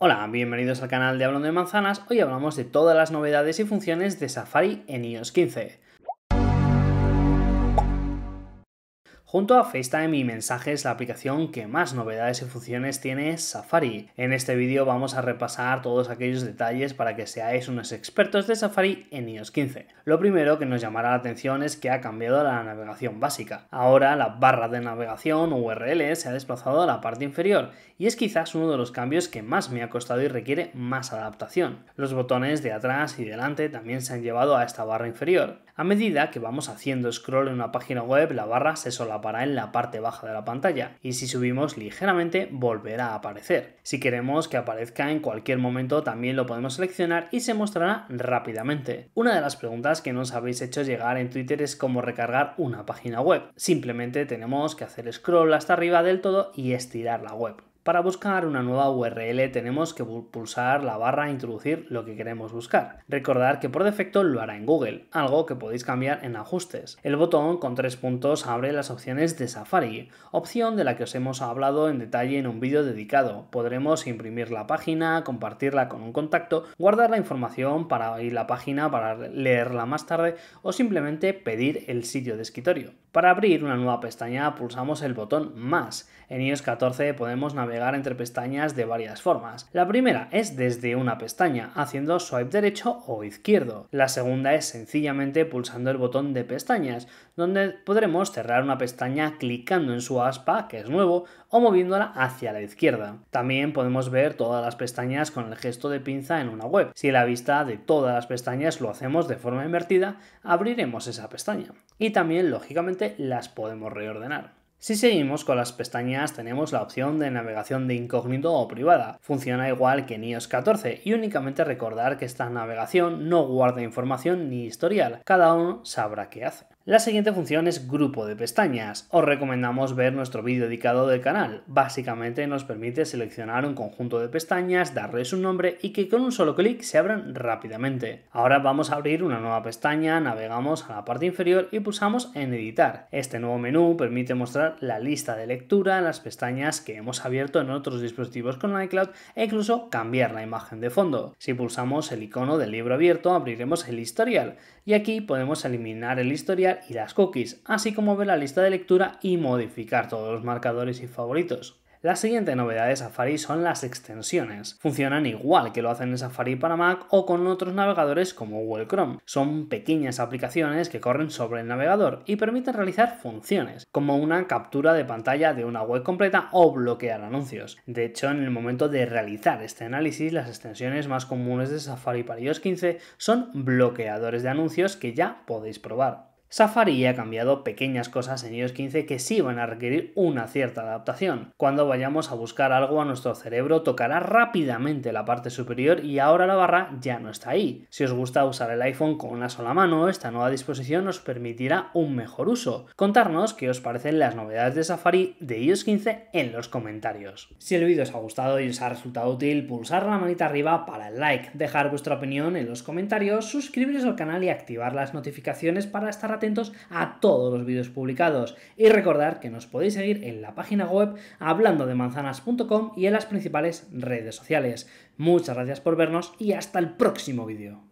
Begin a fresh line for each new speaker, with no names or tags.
Hola, bienvenidos al canal de Hablando de Manzanas. Hoy hablamos de todas las novedades y funciones de Safari en iOS 15. Junto a FaceTime y mensajes, la aplicación que más novedades y funciones tiene es Safari. En este vídeo vamos a repasar todos aquellos detalles para que seáis unos expertos de Safari en iOS 15. Lo primero que nos llamará la atención es que ha cambiado la navegación básica. Ahora la barra de navegación URL se ha desplazado a la parte inferior y es quizás uno de los cambios que más me ha costado y requiere más adaptación. Los botones de atrás y delante también se han llevado a esta barra inferior. A medida que vamos haciendo scroll en una página web, la barra se solapa para en la parte baja de la pantalla y si subimos ligeramente volverá a aparecer. Si queremos que aparezca en cualquier momento también lo podemos seleccionar y se mostrará rápidamente. Una de las preguntas que nos habéis hecho llegar en Twitter es cómo recargar una página web. Simplemente tenemos que hacer scroll hasta arriba del todo y estirar la web. Para buscar una nueva URL tenemos que pulsar la barra e introducir lo que queremos buscar. Recordar que por defecto lo hará en Google, algo que podéis cambiar en ajustes. El botón con tres puntos abre las opciones de Safari, opción de la que os hemos hablado en detalle en un vídeo dedicado. Podremos imprimir la página, compartirla con un contacto, guardar la información para ir la página para leerla más tarde o simplemente pedir el sitio de escritorio. Para abrir una nueva pestaña pulsamos el botón más. En iOS 14 podemos navegar entre pestañas de varias formas. La primera es desde una pestaña, haciendo swipe derecho o izquierdo. La segunda es sencillamente pulsando el botón de pestañas, donde podremos cerrar una pestaña clicando en su aspa, que es nuevo, o moviéndola hacia la izquierda. También podemos ver todas las pestañas con el gesto de pinza en una web. Si la vista de todas las pestañas lo hacemos de forma invertida, abriremos esa pestaña. Y también, lógicamente, las podemos reordenar. Si seguimos con las pestañas tenemos la opción de navegación de incógnito o privada. Funciona igual que en iOS 14 y únicamente recordar que esta navegación no guarda información ni historial, cada uno sabrá qué hace. La siguiente función es grupo de pestañas. Os recomendamos ver nuestro vídeo dedicado del canal. Básicamente nos permite seleccionar un conjunto de pestañas, darles un nombre y que con un solo clic se abran rápidamente. Ahora vamos a abrir una nueva pestaña, navegamos a la parte inferior y pulsamos en editar. Este nuevo menú permite mostrar la lista de lectura, las pestañas que hemos abierto en otros dispositivos con iCloud e incluso cambiar la imagen de fondo. Si pulsamos el icono del libro abierto abriremos el historial y aquí podemos eliminar el historial y las cookies, así como ver la lista de lectura y modificar todos los marcadores y favoritos. La siguiente novedad de Safari son las extensiones. Funcionan igual que lo hacen en Safari para Mac o con otros navegadores como Google Chrome. Son pequeñas aplicaciones que corren sobre el navegador y permiten realizar funciones, como una captura de pantalla de una web completa o bloquear anuncios. De hecho, en el momento de realizar este análisis, las extensiones más comunes de Safari para iOS 15 son bloqueadores de anuncios que ya podéis probar. Safari ha cambiado pequeñas cosas en iOS 15 que sí van a requerir una cierta adaptación. Cuando vayamos a buscar algo a nuestro cerebro tocará rápidamente la parte superior y ahora la barra ya no está ahí. Si os gusta usar el iPhone con una sola mano, esta nueva disposición os permitirá un mejor uso. Contarnos qué os parecen las novedades de Safari de iOS 15 en los comentarios. Si el vídeo os ha gustado y os ha resultado útil, pulsar la manita arriba para el like, dejar vuestra opinión en los comentarios, suscribiros al canal y activar las notificaciones para estar atentos a todos los vídeos publicados. Y recordar que nos podéis seguir en la página web hablando de manzanas.com y en las principales redes sociales. Muchas gracias por vernos y hasta el próximo vídeo.